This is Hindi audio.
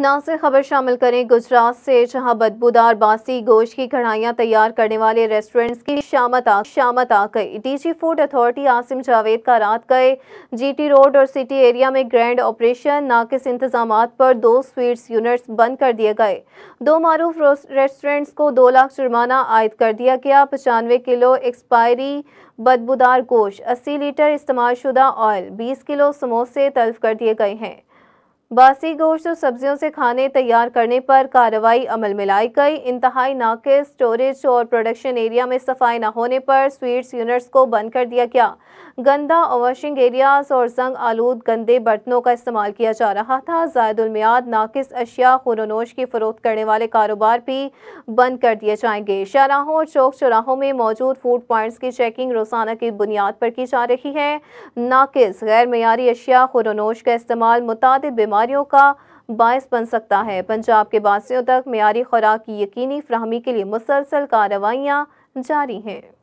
ना से खबर शामिल करें गुजरात से जहां बदबूदार बासी गोश्त की कढ़ाइयां तैयार करने वाले रेस्टोरेंट्स की शामत आ शामत आ गई DG food authority Asim Javed का रात गए जीटी रोड और सिटी एरिया में ग्रैंड ऑपरेशन नाकिस इंतजाम पर दो स्वीट्स यूनिट्स बंद कर दिए गए दो मरूफ रेस्टोरेंट्स को दो लाख जुर्माना आयद कर दिया गया पचानवे किलो एक्सपायरी बदबूदार गोश्त अस्सी लीटर इस्तेमाल शुदा ऑयल बीस किलो समोसे तल्फ कर दिए गए हैं बासी गोश्त और सब्जियों से खाने तैयार करने पर कार्रवाई अमल में लाई गई इंतहाई नाकस स्टोरेज और प्रोडक्शन एरिया में सफाई न होने पर स्वीट्स यूनिट्स को बंद कर दिया गया गंदा वॉशिंग एरियाज और जंग आलूद गंदे बर्तनों का इस्तेमाल किया जा रहा था जायदुलमियाद नाकस अशिया खुरनोश की फरोख्त करने वाले कारोबार भी बंद कर दिए जाएंगे शराहों और चौक चौराहों में मौजूद फूड पॉइंट्स की चेकिंग रोजाना की बुनियाद पर की जा रही है नाकिस गैर मैारी अशिया खुरनोश का इस्तेमाल मुतद बीमार बीमारियों का बायस बन सकता है पंजाब के बासियों तक मीरी खुराक की यकीनी फ्राहमी के लिए मुसलसल कार्रवाइयाँ जारी हैं